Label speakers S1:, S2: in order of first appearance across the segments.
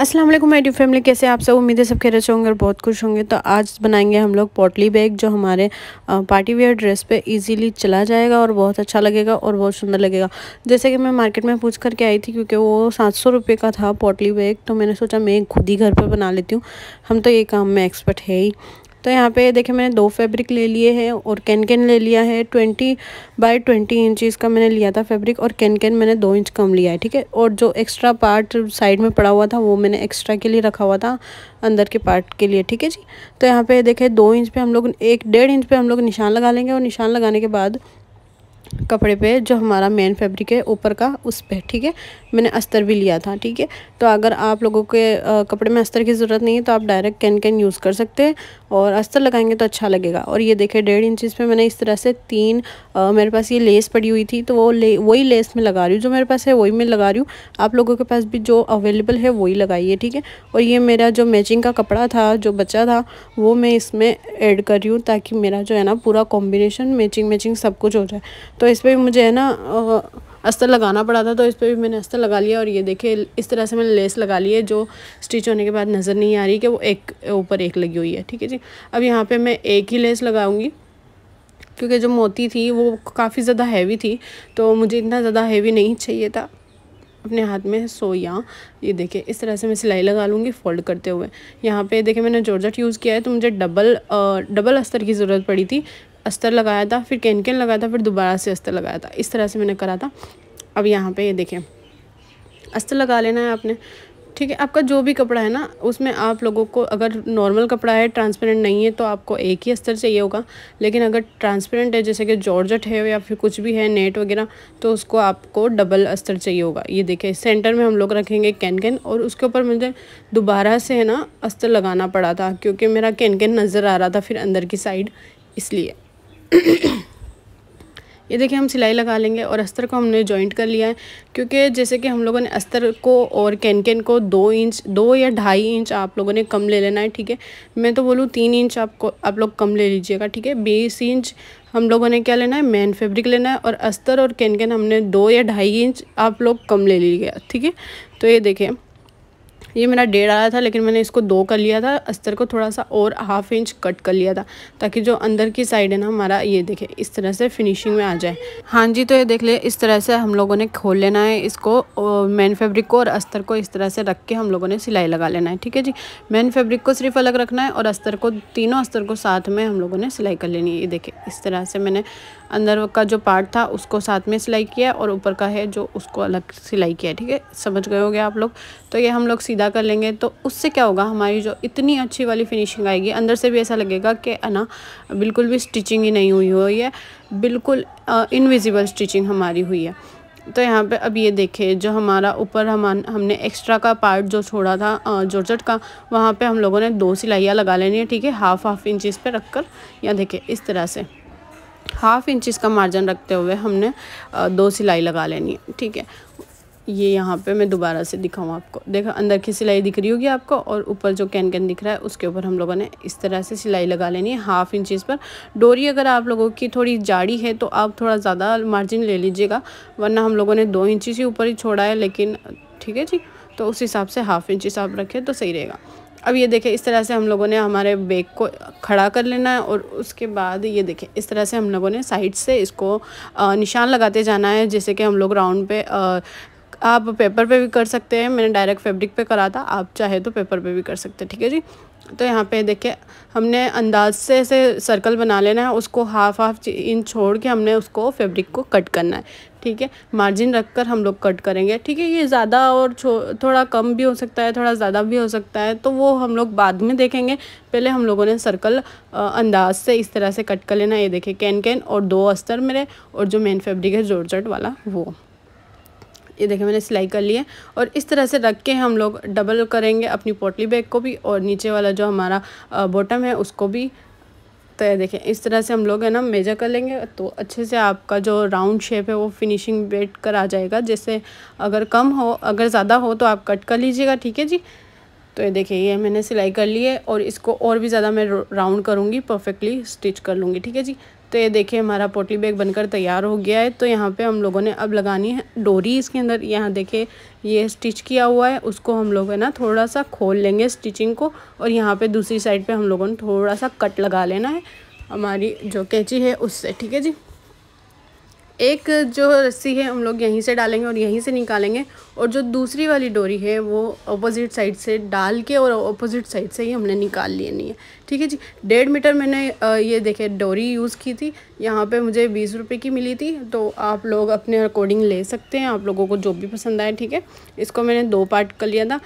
S1: असलम माई D family कैसे आप सब उम्मीद है सब खेरे से होंगे और बहुत खुश होंगे तो आज बनाएंगे हम लोग पोटली बैग जो हमारे पार्टी वेयर ड्रेस पे इजीली चला जाएगा और बहुत अच्छा लगेगा और बहुत सुंदर लगेगा जैसे कि मैं मार्केट में पूछ करके आई थी क्योंकि वो सात सौ रुपये का था पोटली बैग तो मैंने सोचा मैं खुद ही घर पर बना लेती हूँ हम तो ये काम में एक्सपर्ट है ही तो यहाँ पे देखिए मैंने दो फैब्रिक ले लिए हैं और कैन कैन ले लिया है ट्वेंटी बाई ट्वेंटी इंच का मैंने लिया था फैब्रिक और कैन कैन मैंने दो इंच कम लिया है ठीक है और जो एक्स्ट्रा पार्ट साइड में पड़ा हुआ था वो मैंने एक्स्ट्रा के लिए रखा हुआ था अंदर के पार्ट के लिए ठीक है जी तो यहाँ पे देखे दो इंच पे हम लोग एक डेढ़ इंच पे हम लोग निशान लगा लेंगे और निशान लगाने के बाद कपड़े पे जो हमारा मेन फैब्रिक है ऊपर का उस पे ठीक है मैंने अस्तर भी लिया था ठीक है तो अगर आप लोगों के आ, कपड़े में अस्तर की ज़रूरत नहीं है तो आप डायरेक्ट कैन कैन यूज़ कर सकते हैं और अस्तर लगाएंगे तो अच्छा लगेगा और ये देखें डेढ़ इंचज़ पे मैंने इस तरह से तीन आ, मेरे पास ये लेस पड़ी हुई थी तो वो ले वही लेस में लगा रही हूँ जो मेरे पास है वही मैं लगा रही हूँ आप लोगों के पास भी जो अवेलेबल है वही लगाइए ठीक है और ये मेरा जो मैचिंग का कपड़ा था जो बचा था वो मैं इसमें ऐड कर रही हूँ ताकि मेरा जो है ना पूरा कॉम्बिनेशन मैचिंग मैचिंग सब कुछ हो जाए तो इस पर भी मुझे है ना अस्तर लगाना पड़ा था तो इस पर भी मैंने अस्तर लगा लिया और ये देखे इस तरह से मैंने लेस लगा ली है जो स्टिच होने के बाद नज़र नहीं आ रही कि वो एक ऊपर एक लगी हुई है ठीक है जी अब यहाँ पर मैं एक ही लेस लगाऊँगी क्योंकि जो मोती थी वो काफ़ी ज़्यादा हैवी थी तो मुझे इतना ज़्यादा हैवी नहीं चाहिए था अपने हाथ में सो यहाँ ये देखिए इस तरह से मैं सिलाई लगा लूँगी फोल्ड करते हुए यहाँ पे देखिए मैंने जॉर्जट यूज़ किया है तो मुझे डबल आ, डबल अस्तर की ज़रूरत पड़ी थी अस्तर लगाया था फिर कैनकेन लगाया था फिर दोबारा से अस्तर लगाया था इस तरह से मैंने करा था अब यहाँ पे ये देखें अस्तर लगा लेना है आपने ठीक है आपका जो भी कपड़ा है ना उसमें आप लोगों को अगर नॉर्मल कपड़ा है ट्रांसपेरेंट नहीं है तो आपको एक ही अस्तर चाहिए होगा लेकिन अगर ट्रांसपेरेंट है जैसे कि जॉर्जट है या फिर कुछ भी है नेट वगैरह तो उसको आपको डबल अस्तर चाहिए होगा ये देखिए सेंटर में हम लोग रखेंगे कैन कैन और उसके ऊपर मुझे दोबारा से है ना अस्तर लगाना पड़ा था क्योंकि मेरा कैन कैन नज़र आ रहा था फिर अंदर की साइड इसलिए ये देखिए हम सिलाई लगा लेंगे और अस्तर को हमने जॉइंट कर लिया है क्योंकि जैसे कि हम लोगों ने अस्तर को और कैन को दो इंच दो या ढाई इंच आप लोगों ने कम ले लेना है ठीक है मैं तो बोलूँ तीन इंच आपको आप लोग कम ले लीजिएगा ठीक है बीस इंच हम लोगों ने क्या लेना है मेन फैब्रिक लेना है और अस्तर और कैन हमने दो या ढाई इंच आप लोग कम ले लीजिएगा ठीक है तो ये देखें ये मेरा डेढ़ आया था लेकिन मैंने इसको दो कर लिया था अस्तर को थोड़ा सा और हाफ इंच कट कर लिया था ताकि जो अंदर की साइड है ना हमारा ये देखे इस तरह से फिनिशिंग में आ जाए हाँ जी तो ये देख ले इस तरह से हम लोगों ने खोल लेना है इसको मेन फैब्रिक को और अस्तर को इस तरह से रख के हम लोगों ने सिलाई लगा लेना है ठीक है जी मेन फेब्रिक को सिर्फ अलग रखना है और अस्तर को तीनों अस्तर को साथ में हम लोगों ने सिलाई कर लेनी है ये देखे इस तरह से मैंने अंदर का जो पार्ट था उसको साथ में सिलाई किया और ऊपर का है जो उसको अलग सिलाई किया ठीक है समझ गए हो गया आप लोग तो ये हम लोग सीधा कर लेंगे तो उससे क्या होगा हमारी जो इतनी अच्छी वाली फिनिशिंग आएगी अंदर से भी ऐसा लगेगा कि ना बिल्कुल भी स्टिचिंग ही नहीं हुई हो है बिल्कुल इनविजिबल स्टिचिंग हमारी हुई है तो यहाँ पे अब ये देखे जो हमारा ऊपर हम हमने एक्स्ट्रा का पार्ट जो छोड़ा था जॉर्जट का वहाँ पे हम लोगों ने दो सिलाइयाँ लगा लेनी है ठीक है हाफ हाफ इंचिस पे रख कर यहाँ देखे इस तरह से हाफ इंचिस का मार्जिन रखते हुए हमने दो सिलाई लगा लेनी है ठीक है ये यहाँ पे मैं दोबारा से दिखाऊँ आपको देखा अंदर की सिलाई दिख रही होगी आपको और ऊपर जो कैन कैन दिख रहा है उसके ऊपर हम लोगों ने इस तरह से सिलाई लगा लेनी है हाफ इंचज़ पर डोरी अगर आप लोगों की थोड़ी जाड़ी है तो आप थोड़ा ज़्यादा मार्जिन ले लीजिएगा वरना हम लोगों ने दो इंची से ऊपर ही छोड़ा है लेकिन ठीक है जी तो उस हिसाब से हाफ इंच आप रखें तो सही रहेगा अब ये देखें इस तरह से हम लोगों ने हमारे बैग को खड़ा कर लेना है और उसके बाद ये देखें इस तरह से हम लोगों ने साइड से इसको निशान लगाते जाना है जैसे कि हम लोग राउंड पे आप पेपर पे भी कर सकते हैं मैंने डायरेक्ट फैब्रिक पे करा था आप चाहे तो पेपर पे भी कर सकते हैं ठीक है जी तो यहाँ पे देखिए हमने अंदाज से ऐसे सर्कल बना लेना है उसको हाफ हाफ इंच छोड़ के हमने उसको फैब्रिक को कट करना है ठीक है मार्जिन रख कर हम लोग कट करेंगे ठीक है ये ज़्यादा और थोड़ा कम भी हो सकता है थोड़ा ज़्यादा भी हो सकता है तो वो हम लोग बाद में देखेंगे पहले हम लोगों ने सर्कल अंदाज से इस तरह से कट कर लेना ये देखे कैन कैन और दो अस्तर मेरे और जो मेन फेब्रिक है जट वाला वो ये देखें मैंने सिलाई कर ली है और इस तरह से रख के हम लोग डबल करेंगे अपनी पोटली बैग को भी और नीचे वाला जो हमारा बॉटम है उसको भी तो ये देखें इस तरह से हम लोग है ना मेजर कर लेंगे तो अच्छे से आपका जो राउंड शेप है वो फिनिशिंग बैठ कर आ जाएगा जैसे अगर कम हो अगर ज़्यादा हो तो आप कट कर लीजिएगा ठीक है जी तो ये देखिए ये मैंने सिलाई कर ली है और इसको और भी ज़्यादा मैं राउंड करूँगी परफेक्टली स्टिच कर लूँगी ठीक है जी तो ये देखिए हमारा पोटली बैग बनकर तैयार हो गया है तो यहाँ पे हम लोगों ने अब लगानी है डोरी इसके अंदर यहाँ देखिए ये स्टिच किया हुआ है उसको हम लोग है ना थोड़ा सा खोल लेंगे स्टिचिंग को और यहाँ पे दूसरी साइड पे हम लोगों ने थोड़ा सा कट लगा लेना है हमारी जो कैंची है उससे ठीक है जी एक जो रस्सी है हम लोग यहीं से डालेंगे और यहीं से निकालेंगे और जो दूसरी वाली डोरी है वो अपोज़िट साइड से डाल के और अपोज़िट साइड से ही हमने निकाल लेनी है ठीक है जी डेढ़ मीटर मैंने ये देखे डोरी यूज़ की थी यहाँ पे मुझे बीस रुपये की मिली थी तो आप लोग अपने अकॉर्डिंग ले सकते हैं आप लोगों को जो भी पसंद आए ठीक है इसको मैंने दो पार्ट कर लिया था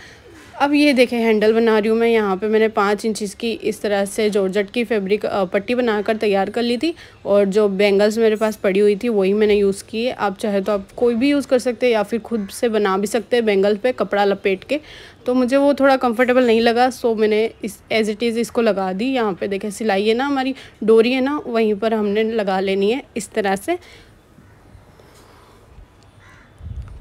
S1: अब ये देखें हैंडल बना रही हूँ मैं यहाँ पे मैंने पाँच इंच की इस तरह से जॉर्जट की फैब्रिक पट्टी बनाकर तैयार कर ली थी और जो बैंगल्स मेरे पास पड़ी हुई थी वही मैंने यूज़ किए आप चाहे तो आप कोई भी यूज़ कर सकते हैं या फिर खुद से बना भी सकते हैं बैंगल पे कपड़ा लपेट के तो मुझे वो थोड़ा कम्फर्टेबल नहीं लगा सो मैंने इस एज इट इज़ इसको लगा दी यहाँ पर देखें सिलाई है ना हमारी डोरी है ना वहीं पर हमने लगा लेनी है इस तरह से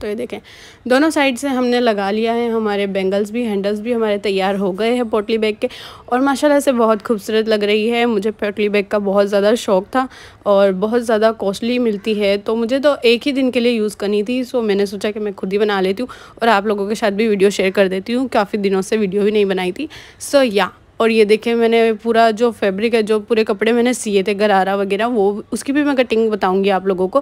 S1: तो ये देखें दोनों साइड से हमने लगा लिया है हमारे बेंगल्स भी हैंडल्स भी हमारे तैयार हो गए हैं पोटली बैग के और माशाल्लाह से बहुत खूबसूरत लग रही है मुझे पोटली बैग का बहुत ज़्यादा शौक था और बहुत ज़्यादा कॉस्टली मिलती है तो मुझे तो एक ही दिन के लिए यूज़ करनी थी सो मैंने सोचा कि मैं खुद ही बना लेती हूँ और आप लोगों के साथ भी वीडियो शेयर कर देती हूँ काफ़ी दिनों से वीडियो भी नहीं बनाई थी सो या और ये देखें मैंने पूरा जो फैब्रिक है जो पूरे कपड़े मैंने सिए थे गरारा वगैरह वो उसकी भी मैं कटिंग बताऊँगी आप लोगों को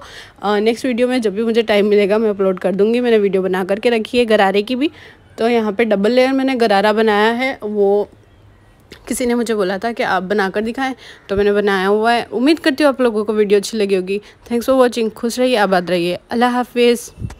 S1: नेक्स्ट वीडियो में जब भी मुझे टाइम मिलेगा मैं अपलोड कर दूँगी मैंने वीडियो बना करके रखी है गरारे की भी तो यहाँ पर डबल लेयर मैंने गरारा बनाया है वो किसी ने मुझे बोला था कि आप बना कर दिखाएं तो मैंने बनाया हुआ है उम्मीद करती हूँ आप लोगों को वीडियो अच्छी लगी होगी थैंक्स फॉर वॉचिंग खुश रहिए आबाद रहिए अल्लाह हाफिज़